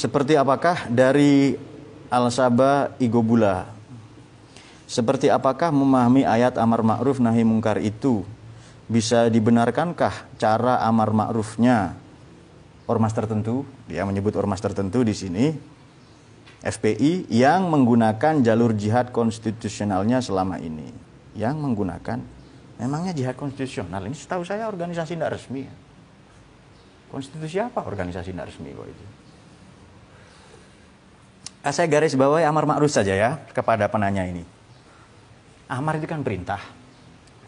Seperti apakah dari Al-Saba Igobula? Seperti apakah memahami ayat amar ma'ruf nahi mungkar itu? Bisa dibenarkankah cara amar ma'rufnya? Ormas tertentu, dia menyebut ormas tertentu di sini, FPI yang menggunakan jalur jihad konstitusionalnya selama ini. Yang menggunakan, memangnya jihad konstitusional ini setahu saya organisasi tidak resmi. Ya. Konstitusi apa organisasi tidak resmi kok itu? Eh, saya garis bawahi amar ma'ruf saja ya kepada penanya ini. Amar itu kan perintah.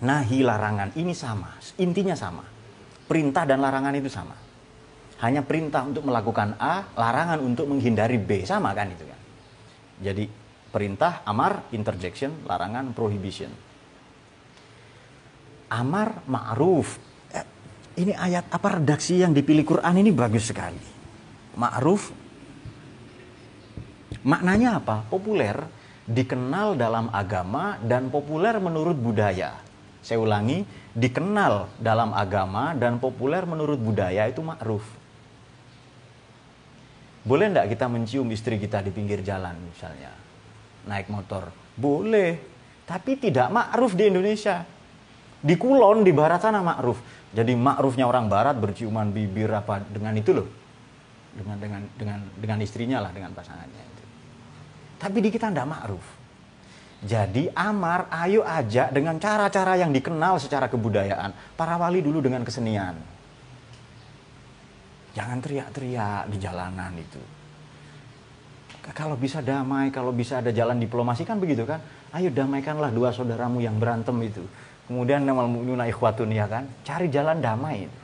Nahi larangan ini sama, intinya sama. Perintah dan larangan itu sama. Hanya perintah untuk melakukan A, larangan untuk menghindari B, sama kan itu kan. Jadi perintah, amar, interjection, larangan, prohibition. Amar ma'ruf. Eh, ini ayat apa redaksi yang dipilih Quran ini bagus sekali. Ma'ruf Maknanya apa? Populer dikenal dalam agama dan populer menurut budaya. Saya ulangi, dikenal dalam agama dan populer menurut budaya itu ma'ruf. Boleh enggak kita mencium istri kita di pinggir jalan misalnya? Naik motor. Boleh, tapi tidak ma'ruf di Indonesia. Di Kulon, di barat sana ma'ruf. Jadi ma'rufnya orang barat berciuman bibir apa dengan itu loh. Dengan dengan dengan dengan istrinya lah, dengan pasangannya. Tapi di kita tidak ma'ruf. Jadi amar, ayo ajak dengan cara-cara yang dikenal secara kebudayaan. Para wali dulu dengan kesenian. Jangan teriak-teriak di jalanan itu. Kalau bisa damai, kalau bisa ada jalan diplomasi kan begitu kan. Ayo damaikanlah dua saudaramu yang berantem itu. Kemudian namal Munyuna ikhwatun ya kan. Cari jalan damai itu.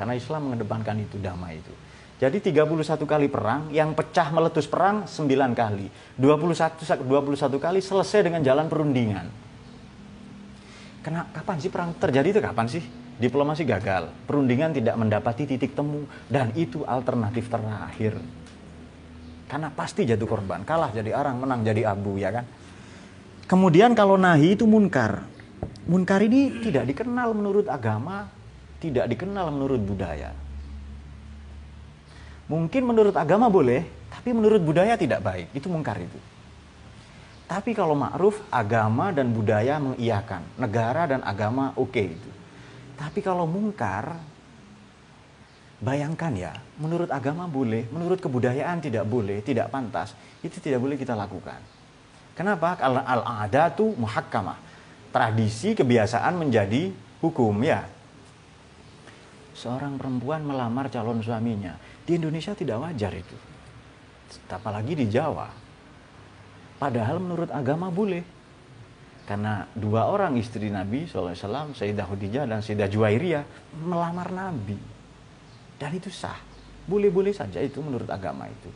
Karena Islam mengedepankan itu damai itu. Jadi 31 kali perang, yang pecah meletus perang 9 kali. 21 21 kali selesai dengan jalan perundingan. Kena, kapan sih perang terjadi itu kapan sih? Diplomasi gagal, perundingan tidak mendapati titik temu dan itu alternatif terakhir. Karena pasti jatuh korban, kalah jadi arang, menang jadi abu ya kan. Kemudian kalau nahi itu munkar. Munkar ini tidak dikenal menurut agama, tidak dikenal menurut budaya Mungkin menurut agama boleh, tapi menurut budaya tidak baik. Itu mungkar itu. Tapi kalau ma'ruf, agama dan budaya mengiyakan. Negara dan agama oke okay itu. Tapi kalau mungkar, bayangkan ya, menurut agama boleh, menurut kebudayaan tidak boleh, tidak pantas. Itu tidak boleh kita lakukan. Kenapa? Al-adatu muhakkamah. Tradisi, kebiasaan menjadi hukum ya. Seorang perempuan melamar calon suaminya di Indonesia tidak wajar itu. Apalagi di Jawa. Padahal menurut agama boleh. Karena dua orang istri Nabi SAW, Sayyidah Khadijah dan Sayyidah Juwairiyah melamar Nabi. Dan itu sah. Boleh-boleh saja itu menurut agama itu.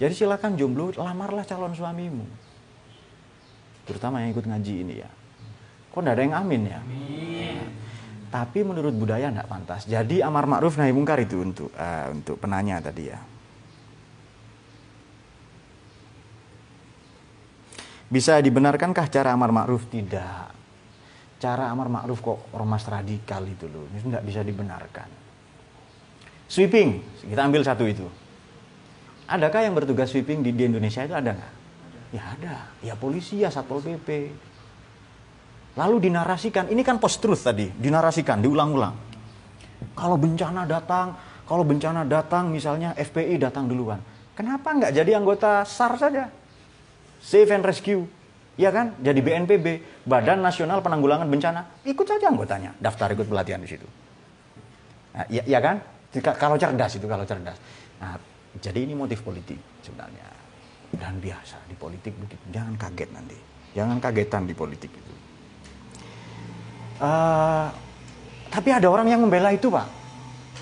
Jadi silakan jomblo, lamarlah calon suamimu. Terutama yang ikut ngaji ini ya. Kok tidak ada yang amin ya? Amin tapi menurut budaya tidak pantas. Jadi amar ma'ruf nahi mungkar itu untuk uh, untuk penanya tadi ya. Bisa dibenarkankah cara amar ma'ruf? Tidak. Cara amar ma'ruf kok ormas radikal itu loh. Ini tidak bisa dibenarkan. Sweeping, kita ambil satu itu. Adakah yang bertugas sweeping di, di Indonesia itu ada nggak? Ya ada. Ya polisi, ya satpol pp, Lalu dinarasikan, ini kan post truth tadi, dinarasikan, diulang-ulang. Kalau bencana datang, kalau bencana datang misalnya FPI datang duluan. Kenapa nggak jadi anggota SAR saja? Save and Rescue. Ya kan? Jadi BNPB, Badan Nasional Penanggulangan Bencana. Ikut saja anggotanya, daftar ikut pelatihan di situ. Nah, ya, ya kan? Kalau cerdas itu, kalau cerdas. Nah, jadi ini motif politik sebenarnya. Dan biasa di politik begitu. Jangan kaget nanti. Jangan kagetan di politik itu. Eh, tapi ada orang yang membela itu pak.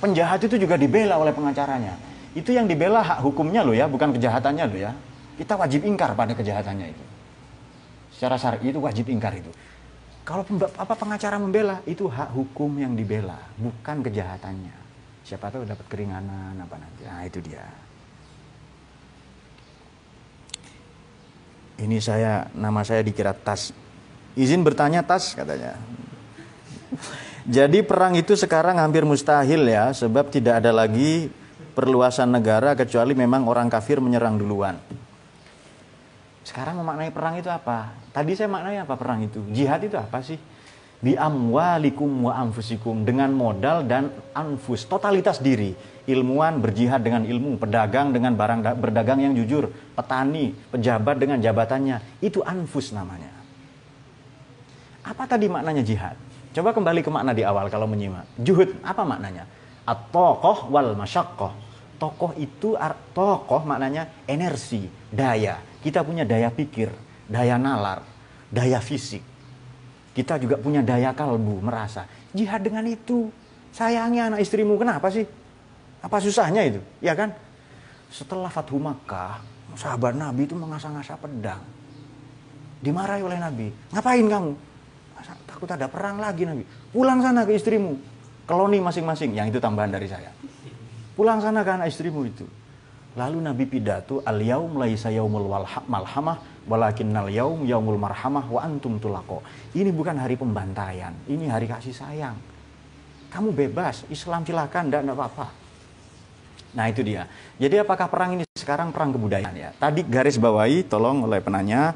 Penjahat itu juga dibela oleh pengacaranya. Itu yang dibela hak hukumnya loh ya, bukan kejahatannya loh ya. Kita wajib ingkar pada kejahatannya itu. Secara syar'i itu wajib ingkar itu. Kalau apa pengacara membela itu hak hukum yang dibela, bukan kejahatannya. Siapa tahu dapat keringanan apa nanti. Nah, itu dia. Ini saya nama saya dikira tas. Izin bertanya tas katanya. Jadi perang itu sekarang hampir mustahil ya, sebab tidak ada lagi perluasan negara kecuali memang orang kafir menyerang duluan. Sekarang memaknai perang itu apa? Tadi saya maknai apa perang itu? Jihad itu apa sih? Bi amwalikum wa anfusikum dengan modal dan anfus, totalitas diri. Ilmuwan berjihad dengan ilmu, pedagang dengan barang berdagang yang jujur, petani, pejabat dengan jabatannya. Itu anfus namanya. Apa tadi maknanya jihad? Coba kembali ke makna di awal kalau menyimak. Juhud, apa maknanya? At-tokoh wal masyakoh. Tokoh itu, tokoh maknanya energi, daya. Kita punya daya pikir, daya nalar, daya fisik. Kita juga punya daya kalbu, merasa. Jihad dengan itu. Sayangnya anak istrimu, kenapa sih? Apa susahnya itu? Ya kan? Setelah Fathu Makkah, sahabat Nabi itu mengasah-ngasah pedang. Dimarahi oleh Nabi. Ngapain kamu? takut ada perang lagi Nabi. Pulang sana ke istrimu. Keloni masing-masing. Yang itu tambahan dari saya. Pulang sana ke anak istrimu itu. Lalu Nabi pidato, Al-yaum laisa yaumul malhamah, walakin walakinnal yaum yaumul marhamah wa antum tulako. Ini bukan hari pembantaian, ini hari kasih sayang. Kamu bebas, Islam silakan, tidak apa-apa. Nah itu dia. Jadi apakah perang ini sekarang perang kebudayaan ya? Tadi garis bawahi, tolong oleh penanya,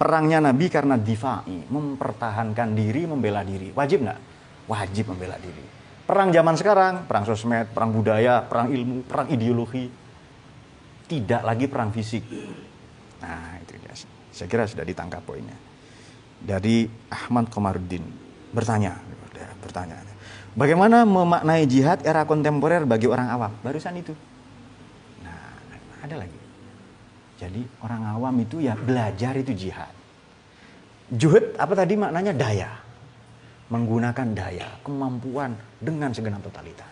Perangnya Nabi karena difai, mempertahankan diri, membela diri. Wajib nggak? Wajib membela diri. Perang zaman sekarang, perang sosmed, perang budaya, perang ilmu, perang ideologi. Tidak lagi perang fisik. Nah, itu dia. Saya kira sudah ditangkap poinnya. Dari Ahmad Komarudin bertanya, bertanya. Bagaimana memaknai jihad era kontemporer bagi orang awam? Barusan itu. Nah, ada lagi. Jadi orang awam itu ya belajar itu jihad. Juhud apa tadi maknanya daya. Menggunakan daya, kemampuan dengan segenap totalitas.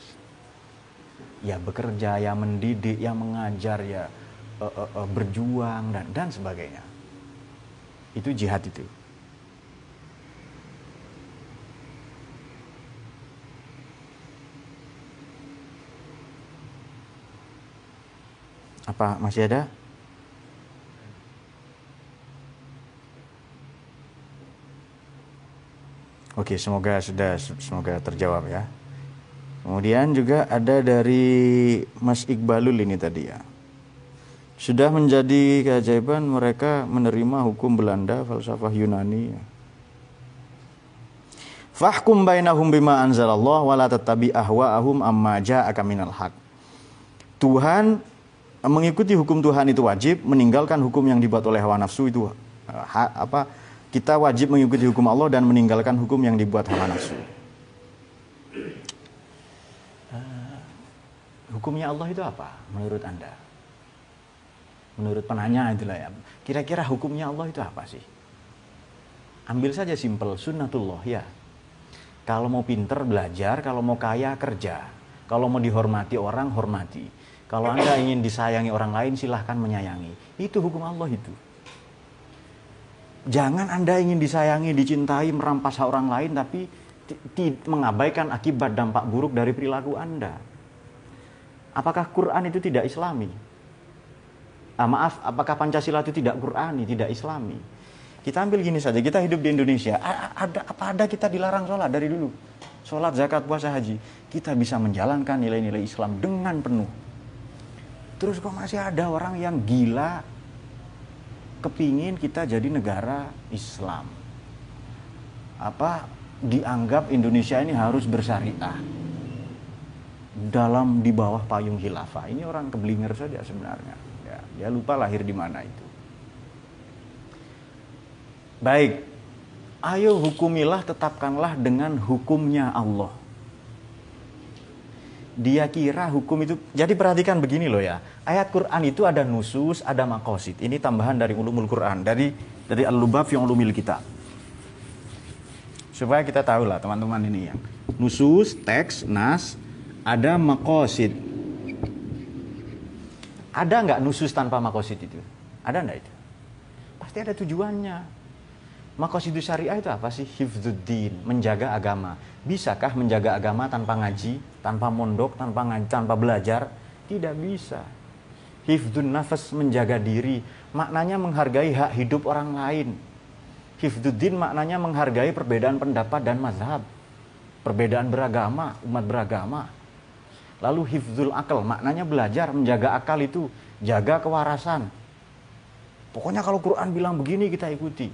Ya bekerja, ya mendidik, ya mengajar, ya uh, uh, uh, berjuang dan dan sebagainya. Itu jihad itu. Apa masih ada? Oke, semoga sudah semoga terjawab ya. Kemudian juga ada dari Mas Iqbalul ini tadi ya. Sudah menjadi keajaiban mereka menerima hukum Belanda, falsafah Yunani. Ya. Fahkum bainahum bima anzalallah wala tatabi ahwa'ahum amma ja'aka minal haq. Tuhan mengikuti hukum Tuhan itu wajib, meninggalkan hukum yang dibuat oleh hawa nafsu itu apa kita wajib mengikuti hukum Allah dan meninggalkan hukum yang dibuat hawa nafsu. Eh, hukumnya Allah itu apa menurut Anda? Menurut penanya itulah ya. Kira-kira hukumnya Allah itu apa sih? Ambil saja simpel sunnatullah ya. Kalau mau pinter belajar, kalau mau kaya kerja. Kalau mau dihormati orang hormati. Kalau Anda ingin disayangi orang lain silahkan menyayangi. Itu hukum Allah itu. Jangan Anda ingin disayangi, dicintai, merampas hak orang lain, tapi mengabaikan akibat dampak buruk dari perilaku Anda. Apakah Quran itu tidak Islami? Ah, maaf, apakah Pancasila itu tidak Qurani, tidak Islami? Kita ambil gini saja, kita hidup di Indonesia. Ada, apa ada kita dilarang sholat dari dulu? Sholat, zakat, puasa, haji. Kita bisa menjalankan nilai-nilai Islam dengan penuh. Terus kok masih ada orang yang gila kepingin kita jadi negara Islam apa dianggap Indonesia ini harus bersyariah dalam di bawah payung khilafah ini orang keblinger saja sebenarnya ya, dia lupa lahir di mana itu baik ayo hukumilah tetapkanlah dengan hukumnya Allah dia kira hukum itu jadi perhatikan begini loh ya ayat Quran itu ada nusus ada makosid ini tambahan dari ulumul Quran dari dari al-lubab yang ulumil kita supaya kita tahu lah teman-teman ini yang nusus teks nas ada makosid ada nggak nusus tanpa makosid itu ada nggak itu pasti ada tujuannya makosid syariah itu apa sih? Hifzuddin, menjaga agama. Bisakah menjaga agama tanpa ngaji? tanpa mondok, tanpa tanpa belajar, tidak bisa. Hifdun nafas menjaga diri, maknanya menghargai hak hidup orang lain. Hifduddin maknanya menghargai perbedaan pendapat dan mazhab. Perbedaan beragama, umat beragama. Lalu hifzul akal, maknanya belajar, menjaga akal itu, jaga kewarasan. Pokoknya kalau Quran bilang begini kita ikuti.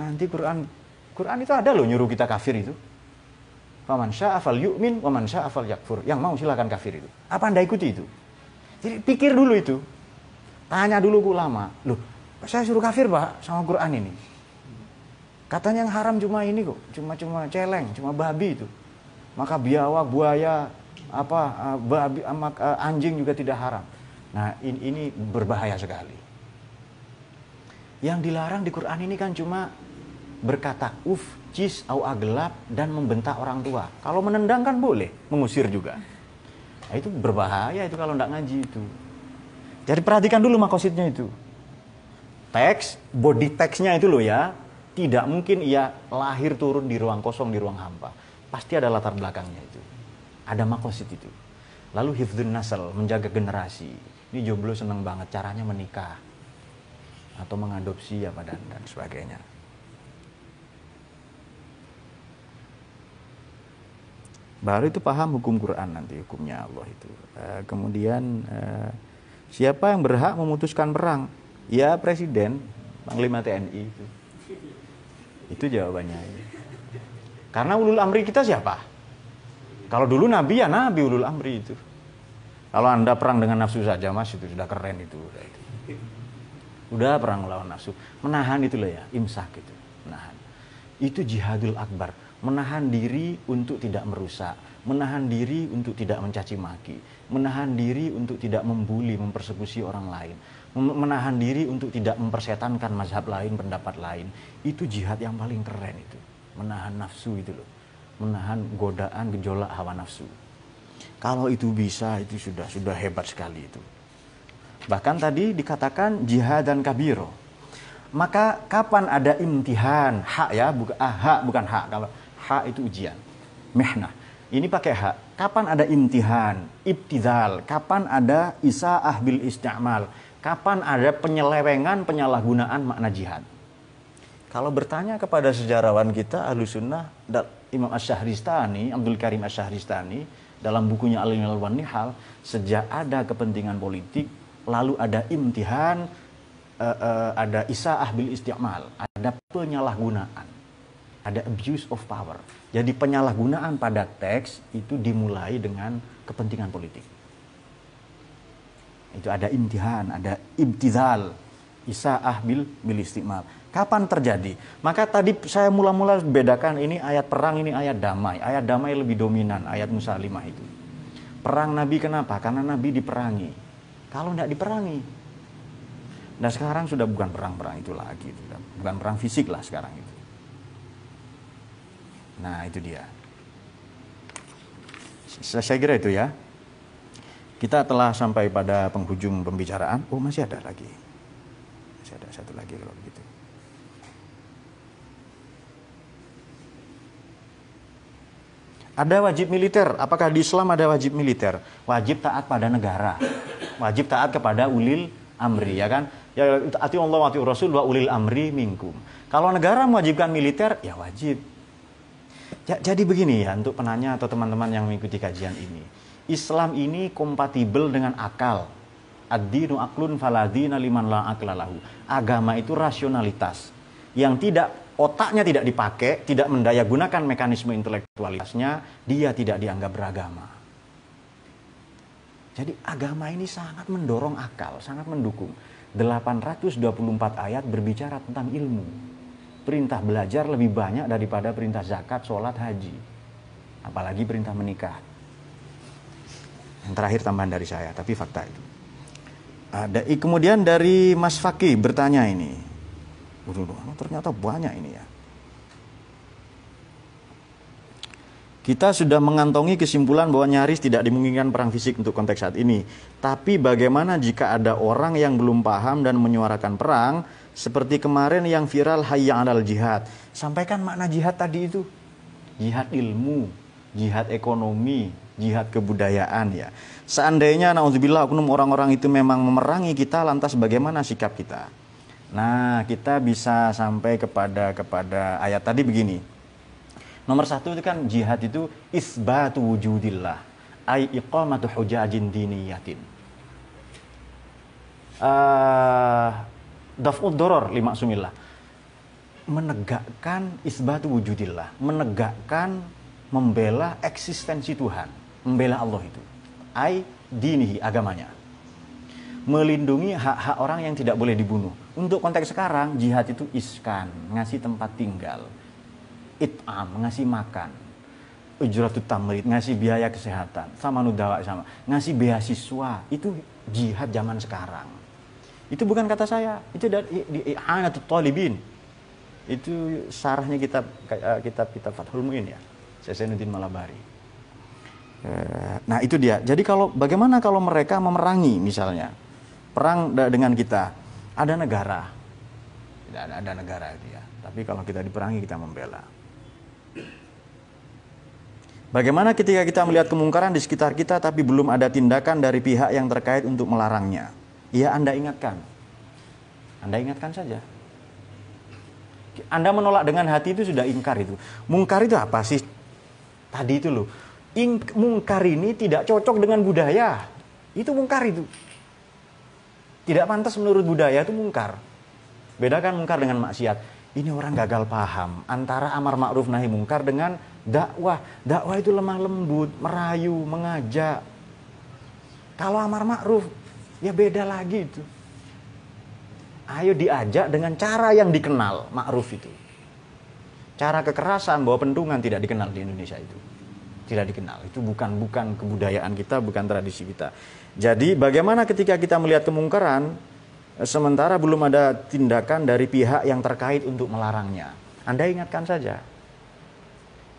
Nanti Quran Quran itu ada loh nyuruh kita kafir itu. Faman afal yu'min, waman afal yakfur. Yang mau silahkan kafir itu. Apa anda ikuti itu? Jadi pikir dulu itu. Tanya dulu ulama. Loh, saya suruh kafir pak sama Quran ini. Katanya yang haram cuma ini kok. Cuma-cuma celeng, cuma babi itu. Maka biawak, buaya, apa babi, anjing juga tidak haram. Nah ini berbahaya sekali. Yang dilarang di Quran ini kan cuma berkata uf, cis, au agelap ah, dan membentak orang tua. Kalau menendang kan boleh, mengusir juga. Nah, itu berbahaya itu kalau tidak ngaji itu. Jadi perhatikan dulu makositnya itu. Teks, body teksnya itu loh ya. Tidak mungkin ia lahir turun di ruang kosong, di ruang hampa. Pasti ada latar belakangnya itu. Ada makosit itu. Lalu hifdun nasal, menjaga generasi. Ini jomblo seneng banget caranya menikah atau mengadopsi ya dan dan sebagainya. baru itu paham hukum Quran nanti hukumnya Allah itu. Eh, kemudian eh, siapa yang berhak memutuskan perang? Ya presiden, panglima TNI itu. Itu jawabannya. Karena ulul amri kita siapa? Kalau dulu nabi ya nabi ulul amri itu. Kalau anda perang dengan nafsu saja mas itu sudah keren itu. Udah, perang lawan nafsu, menahan itulah ya imsak itu, menahan. Itu jihadul akbar menahan diri untuk tidak merusak, menahan diri untuk tidak mencaci maki, menahan diri untuk tidak membuli, mempersekusi orang lain, menahan diri untuk tidak mempersetankan mazhab lain, pendapat lain. Itu jihad yang paling keren itu. Menahan nafsu itu loh. Menahan godaan gejolak hawa nafsu. Kalau itu bisa itu sudah sudah hebat sekali itu. Bahkan tadi dikatakan jihad dan kabiro maka kapan ada imtihan hak ya bukan ah, hak bukan hak kalau ha itu ujian. Mehnah. Ini pakai ha. Kapan ada intihan, ibtidal, kapan ada isa ahbil istiamal? kapan ada penyelewengan, penyalahgunaan makna jihad. Kalau bertanya kepada sejarawan kita, Ahlu Sunnah, Imam Asyahristani, Abdul Karim Asyahristani, dalam bukunya Al-Ilmil al sejak ada kepentingan politik, lalu ada imtihan, eh, eh, ada isa ahbil istiamal, ada penyalahgunaan ada abuse of power. Jadi penyalahgunaan pada teks itu dimulai dengan kepentingan politik. Itu ada imtihan, ada ibtidal, isa ahbil milistimal. Kapan terjadi? Maka tadi saya mula-mula bedakan ini ayat perang, ini ayat damai. Ayat damai lebih dominan, ayat musalimah itu. Perang Nabi kenapa? Karena Nabi diperangi. Kalau tidak diperangi, nah sekarang sudah bukan perang-perang itu lagi, bukan perang fisik lah sekarang itu Nah, itu dia. Saya kira itu ya. Kita telah sampai pada penghujung pembicaraan. Oh, masih ada lagi. Masih ada satu lagi kalau begitu. Ada wajib militer. Apakah di Islam ada wajib militer? Wajib taat pada negara. Wajib taat kepada ulil amri, ya kan? Ya ati Allah wa ati Rasul wa ulil amri minkum. Kalau negara mewajibkan militer, ya wajib Ya, jadi begini ya untuk penanya atau teman-teman yang mengikuti kajian ini. Islam ini kompatibel dengan akal. Ad-dinu aklun faladina liman la aklalahu. Agama itu rasionalitas. Yang tidak otaknya tidak dipakai, tidak mendaya gunakan mekanisme intelektualitasnya, dia tidak dianggap beragama. Jadi agama ini sangat mendorong akal, sangat mendukung. 824 ayat berbicara tentang ilmu perintah belajar lebih banyak daripada perintah zakat, sholat, haji. Apalagi perintah menikah. Yang terakhir tambahan dari saya, tapi fakta itu. Ada, kemudian dari Mas Fakih bertanya ini. Waduh, ternyata banyak ini ya. Kita sudah mengantongi kesimpulan bahwa nyaris tidak dimungkinkan perang fisik untuk konteks saat ini. Tapi bagaimana jika ada orang yang belum paham dan menyuarakan perang, seperti kemarin yang viral Hayya 'alal jihad. Sampaikan makna jihad tadi itu. Jihad ilmu, jihad ekonomi, jihad kebudayaan ya. Seandainya naudzubillah oknum orang-orang itu memang memerangi kita lantas bagaimana sikap kita? Nah, kita bisa sampai kepada kepada ayat tadi begini. Nomor satu itu kan jihad itu isbatu wujudillah ay iqamatu hujajin diniyatin. Uh, daf'ud doror lima sumillah menegakkan isbatu wujudillah menegakkan membela eksistensi Tuhan membela Allah itu ai dinihi agamanya melindungi hak-hak orang yang tidak boleh dibunuh untuk konteks sekarang jihad itu iskan ngasih tempat tinggal it'am ngasih makan ujratut tamrid ngasih biaya kesehatan sama nudawa sama ngasih beasiswa itu jihad zaman sekarang itu bukan kata saya, itu dari di i'anatut talibin. Itu sarahnya kitab eh, kitab kitab Fathul Muin ya. Sainuddin Malabari. Eh, nah, itu dia. Jadi kalau bagaimana kalau mereka memerangi misalnya perang dengan kita, ada negara. Tidak ada, ada negara dia. Ya. Tapi kalau kita diperangi kita membela. Bagaimana ketika kita melihat kemungkaran di sekitar kita tapi belum ada tindakan dari pihak yang terkait untuk melarangnya? Ya Anda ingatkan. Anda ingatkan saja. Anda menolak dengan hati itu sudah ingkar itu. Mungkar itu apa sih? Tadi itu loh. Ing mungkar ini tidak cocok dengan budaya. Itu mungkar itu. Tidak pantas menurut budaya itu mungkar. Bedakan mungkar dengan maksiat. Ini orang gagal paham antara amar ma'ruf nahi mungkar dengan dakwah. Dakwah itu lemah lembut, merayu, mengajak. Kalau amar ma'ruf ya beda lagi itu. Ayo diajak dengan cara yang dikenal, ma'ruf itu. Cara kekerasan bahwa pendungan tidak dikenal di Indonesia itu. Tidak dikenal, itu bukan bukan kebudayaan kita, bukan tradisi kita. Jadi bagaimana ketika kita melihat kemungkaran, eh, sementara belum ada tindakan dari pihak yang terkait untuk melarangnya. Anda ingatkan saja.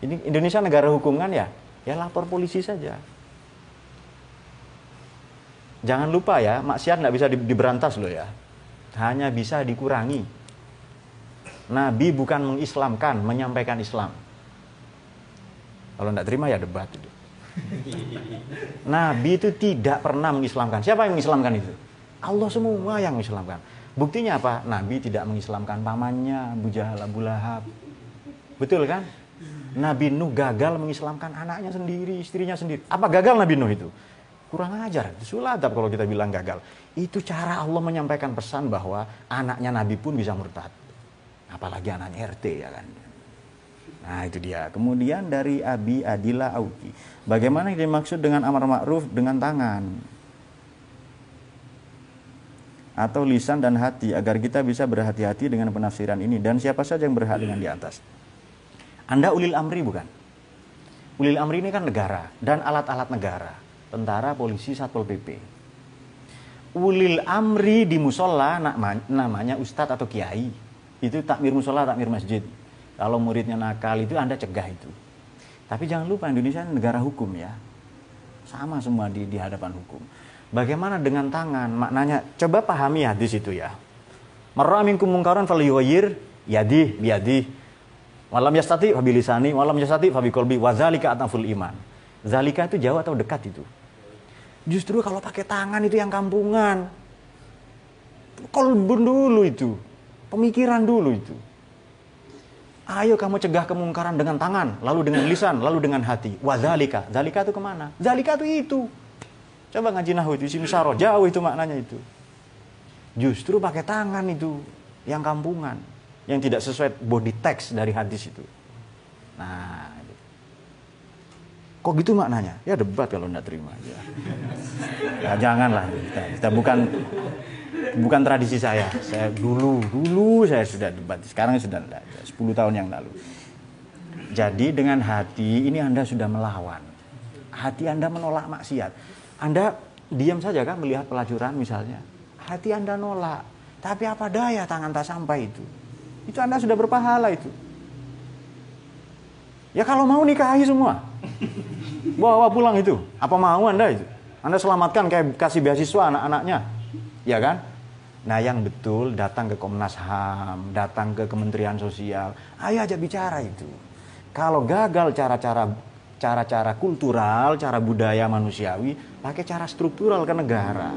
Ini Indonesia negara hukuman ya? Ya lapor polisi saja. Jangan lupa ya, maksiat nggak bisa diberantas loh ya. Hanya bisa dikurangi. Nabi bukan mengislamkan, menyampaikan Islam. Kalau nggak terima ya debat itu. Nabi itu tidak pernah mengislamkan. Siapa yang mengislamkan itu? Allah semua yang mengislamkan. Buktinya apa? Nabi tidak mengislamkan pamannya, Abu Jahal, Abu Lahab. Betul kan? Nabi Nuh gagal mengislamkan anaknya sendiri, istrinya sendiri. Apa gagal Nabi Nuh itu? kurang ajar. adab kalau kita bilang gagal. Itu cara Allah menyampaikan pesan bahwa anaknya Nabi pun bisa murtad. Apalagi anaknya RT ya kan. Nah itu dia. Kemudian dari Abi Adila Auki. Bagaimana yang dimaksud dengan amar ma'ruf dengan tangan? Atau lisan dan hati agar kita bisa berhati-hati dengan penafsiran ini. Dan siapa saja yang berhak dengan di atas. Anda ulil amri bukan? Ulil amri ini kan negara dan alat-alat negara tentara, polisi, satpol pp. Ulil amri di musola namanya ustadz atau kiai. Itu takmir musola, takmir masjid. Kalau muridnya nakal itu Anda cegah itu. Tapi jangan lupa Indonesia negara hukum ya. Sama semua di, di hadapan hukum. Bagaimana dengan tangan? Maknanya coba pahami hadis itu ya. Marra minkum fal yuwayir yadi biyadi Walam yastati fabilisani, walam yastati fabikolbi wazalika ataful iman. Zalika itu jauh atau dekat itu? Justru kalau pakai tangan itu yang kampungan. Kolbun dulu itu. Pemikiran dulu itu. Ayo kamu cegah kemungkaran dengan tangan, lalu dengan lisan, lalu dengan hati. Wazalika, zalika. Zalika itu kemana? Zalika itu itu. Coba ngaji nahu itu, isim syaroh. Jauh itu maknanya itu. Justru pakai tangan itu yang kampungan. Yang tidak sesuai body text dari hadis itu. Nah, gitu. kok gitu maknanya? Ya debat kalau tidak terima. Ya. Nah, janganlah kita, kita bukan bukan tradisi saya saya dulu dulu saya sudah debat sekarang sudah tidak 10 tahun yang lalu jadi dengan hati ini anda sudah melawan hati anda menolak maksiat anda diam saja kan melihat pelacuran misalnya hati anda nolak tapi apa daya tangan tak sampai itu itu anda sudah berpahala itu ya kalau mau nikahi semua bawa pulang itu apa mau anda itu anda selamatkan kayak kasih beasiswa anak-anaknya. Ya kan? Nah yang betul datang ke Komnas HAM, datang ke Kementerian Sosial. Ayo aja bicara itu. Kalau gagal cara-cara cara-cara kultural, cara budaya manusiawi, pakai cara struktural ke negara.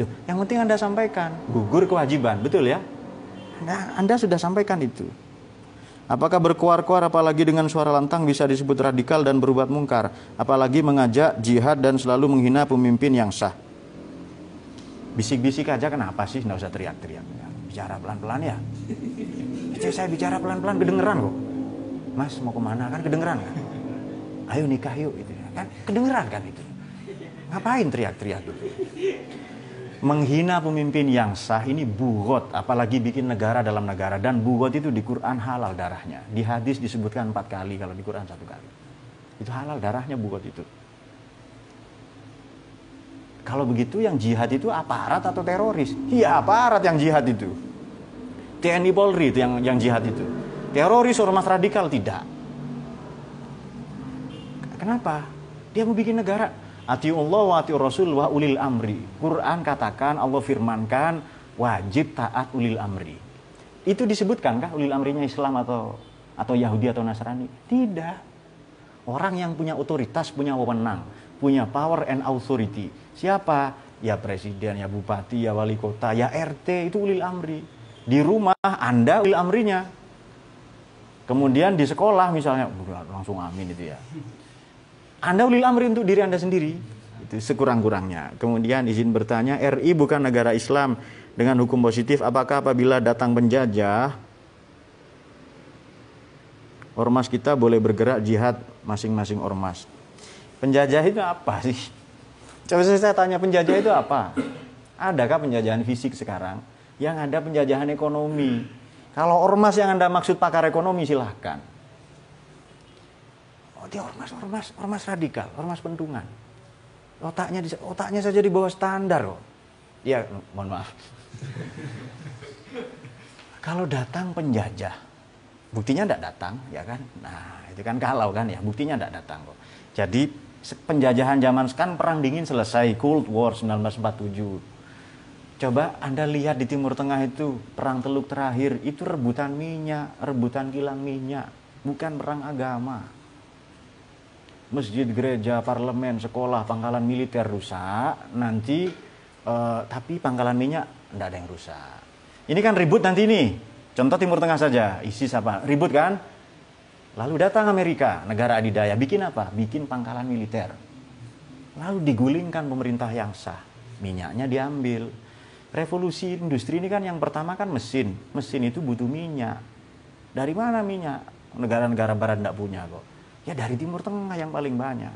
Duh, yang penting Anda sampaikan, gugur kewajiban, betul ya? Nah, Anda sudah sampaikan itu. Apakah berkuar-kuar apalagi dengan suara lantang bisa disebut radikal dan berubat mungkar, apalagi mengajak jihad dan selalu menghina pemimpin yang sah? Bisik-bisik aja kenapa sih, nggak usah teriak-teriak. Bicara pelan-pelan ya. Itu saya bicara pelan-pelan kedengeran kok. Mas mau kemana kan kedengeran kan? Ayo nikah yuk gitu ya. kan kedengeran kan itu. Ngapain teriak-teriak dulu? -teriak Menghina pemimpin yang sah ini bugot, apalagi bikin negara dalam negara. Dan bugot itu di Quran halal darahnya. Di hadis disebutkan empat kali, kalau di Quran satu kali. Itu halal darahnya bugot itu. Kalau begitu yang jihad itu aparat atau teroris? Iya aparat yang jihad itu. TNI Polri itu yang, yang jihad itu. Teroris ormas radikal tidak. Kenapa? Dia mau bikin negara Atiullah wa atiur rasul wa ulil amri. Quran katakan, Allah firmankan, wajib taat ulil amri. Itu disebutkan disebutkankah ulil amrinya Islam atau atau Yahudi atau Nasrani? Tidak. Orang yang punya otoritas, punya wewenang, punya power and authority. Siapa? Ya presiden, ya bupati, ya wali kota, ya RT, itu ulil amri. Di rumah Anda ulil amrinya. Kemudian di sekolah misalnya, langsung amin itu ya. Anda ulil amri untuk diri Anda sendiri, itu sekurang-kurangnya. Kemudian izin bertanya, RI bukan negara Islam dengan hukum positif, apakah apabila datang penjajah, ormas kita boleh bergerak jihad masing-masing ormas? Penjajah itu apa sih? Coba saya tanya penjajah itu apa? Adakah penjajahan fisik sekarang? Yang ada penjajahan ekonomi. Kalau ormas yang Anda maksud pakar ekonomi silahkan dia ormas ormas ormas radikal, ormas pendungan Otaknya otaknya saja di bawah standar loh. Ya, mohon maaf. Kalau datang penjajah, buktinya tidak datang, ya kan? Nah, itu kan kalau kan ya, buktinya tidak datang kok. Jadi penjajahan zaman sekarang perang dingin selesai, Cold War 1947. Coba Anda lihat di Timur Tengah itu, perang Teluk terakhir itu rebutan minyak, rebutan kilang minyak, bukan perang agama masjid, gereja, parlemen, sekolah, pangkalan militer rusak, nanti uh, tapi pangkalan minyak tidak ada yang rusak. Ini kan ribut nanti ini. Contoh Timur Tengah saja, ISIS apa? Ribut kan? Lalu datang Amerika, negara adidaya, bikin apa? Bikin pangkalan militer. Lalu digulingkan pemerintah yang sah. Minyaknya diambil. Revolusi industri ini kan yang pertama kan mesin. Mesin itu butuh minyak. Dari mana minyak? Negara-negara barat tidak punya kok Ya dari Timur Tengah yang paling banyak.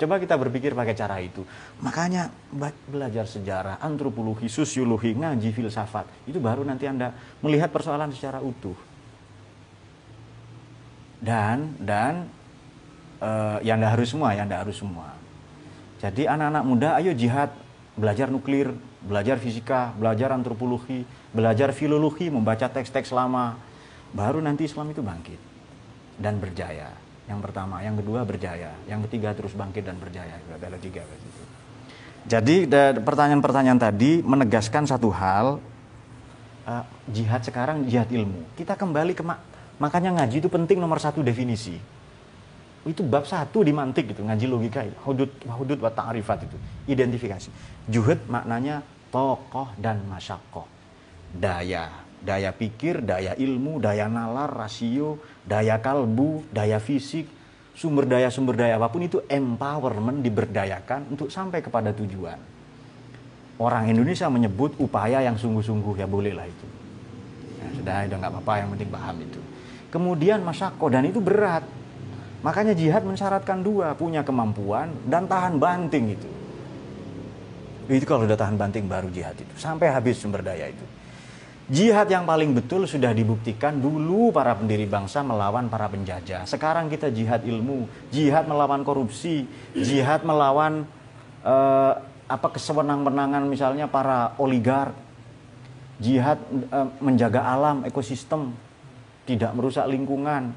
Coba kita berpikir pakai cara itu. Makanya belajar sejarah, antropologi, sosiologi, ngaji, filsafat. Itu baru nanti Anda melihat persoalan secara utuh. Dan, dan uh, eh, yang Anda harus semua, yang Anda harus semua. Jadi anak-anak muda ayo jihad, belajar nuklir, belajar fisika, belajar antropologi, belajar filologi, membaca teks-teks lama. Baru nanti Islam itu bangkit dan berjaya. Yang pertama, yang kedua berjaya, yang ketiga terus bangkit dan berjaya. Ada tiga Jadi pertanyaan-pertanyaan tadi menegaskan satu hal, uh, jihad sekarang jihad ilmu. Kita kembali ke mak makanya ngaji itu penting nomor satu definisi. Itu bab satu dimantik gitu, ngaji logika, hudud, hudud wa ta'rifat itu, identifikasi. Juhud maknanya tokoh dan masyakoh, daya, daya pikir, daya ilmu, daya nalar, rasio, daya kalbu, daya fisik, sumber daya-sumber daya apapun itu empowerment diberdayakan untuk sampai kepada tujuan. Orang Indonesia menyebut upaya yang sungguh-sungguh ya bolehlah itu. Ya, sudah udah nggak apa-apa yang penting paham itu. Kemudian masako dan itu berat. Makanya jihad mensyaratkan dua, punya kemampuan dan tahan banting itu. Itu kalau udah tahan banting baru jihad itu. Sampai habis sumber daya itu. Jihad yang paling betul sudah dibuktikan dulu para pendiri bangsa melawan para penjajah. Sekarang kita jihad ilmu, jihad melawan korupsi, jihad melawan eh, apa kesewenang-wenangan misalnya para oligark. Jihad eh, menjaga alam, ekosistem, tidak merusak lingkungan,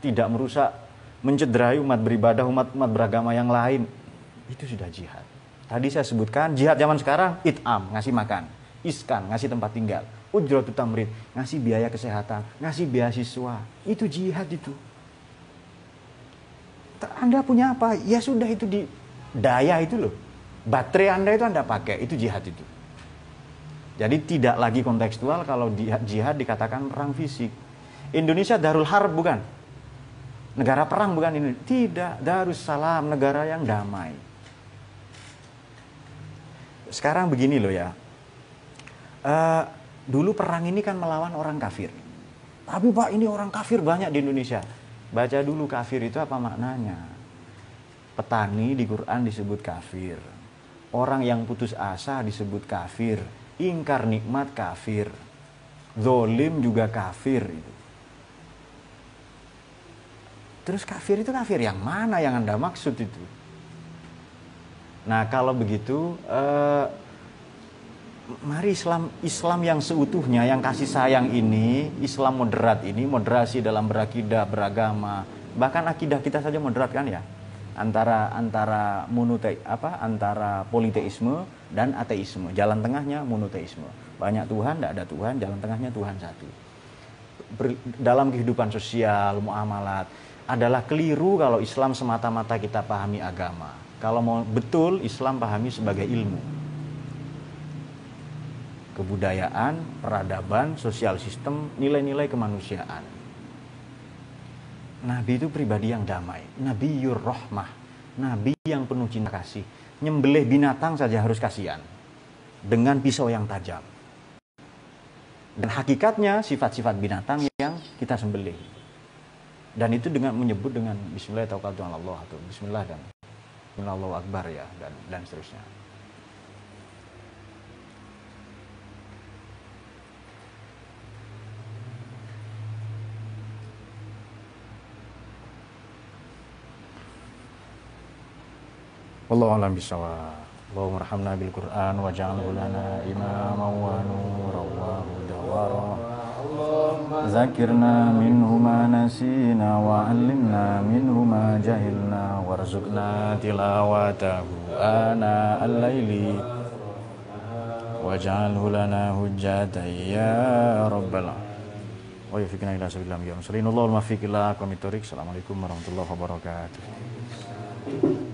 tidak merusak mencederai umat beribadah, umat-umat beragama yang lain. Itu sudah jihad. Tadi saya sebutkan jihad zaman sekarang, itam, ngasih makan, iskan, ngasih tempat tinggal, ujratu tamrid, ngasih biaya kesehatan, ngasih beasiswa. Itu jihad itu. Anda punya apa? Ya sudah itu di daya itu loh. Baterai Anda itu Anda pakai, itu jihad itu. Jadi tidak lagi kontekstual kalau jihad dikatakan perang fisik. Indonesia darul harb bukan? Negara perang bukan ini. Tidak, darus salam negara yang damai. Sekarang begini loh ya. Uh, dulu perang ini kan melawan orang kafir. Tapi Pak ini orang kafir banyak di Indonesia. Baca dulu kafir itu apa maknanya. Petani di Quran disebut kafir. Orang yang putus asa disebut kafir. Ingkar nikmat kafir. Zolim juga kafir. Gitu. Terus kafir itu kafir yang mana yang Anda maksud itu? Nah kalau begitu eh, mari Islam Islam yang seutuhnya yang kasih sayang ini Islam moderat ini moderasi dalam berakidah beragama bahkan akidah kita saja moderat kan ya antara antara monote apa antara politeisme dan ateisme jalan tengahnya monoteisme banyak Tuhan tidak ada Tuhan jalan tengahnya Tuhan satu Ber, dalam kehidupan sosial muamalat adalah keliru kalau Islam semata-mata kita pahami agama kalau mau betul Islam pahami sebagai ilmu kebudayaan, peradaban, sosial sistem, nilai-nilai kemanusiaan. Nabi itu pribadi yang damai, Nabi Rahmah, Nabi yang penuh cinta kasih. Nyembelih binatang saja harus kasihan dengan pisau yang tajam. Dan hakikatnya sifat-sifat binatang yang kita sembelih. Dan itu dengan menyebut dengan Bismillah atau Bismillah dan Bismillah Akbar ya dan dan seterusnya. Wallahu a'lam bishawab. Allahumma rahmna bil Qur'an wa ja'alhu lana imama wa nuran wa Zakirna minhu ma nasina wa 'allimna minhu jahilna warzukna tilawatahu ana al-laili waj'alhu lana hujjatan ya rabbal Wa yufikna ila sabilillah ya muslimin. Allahumma fiqila Assalamualaikum warahmatullahi wabarakatuh.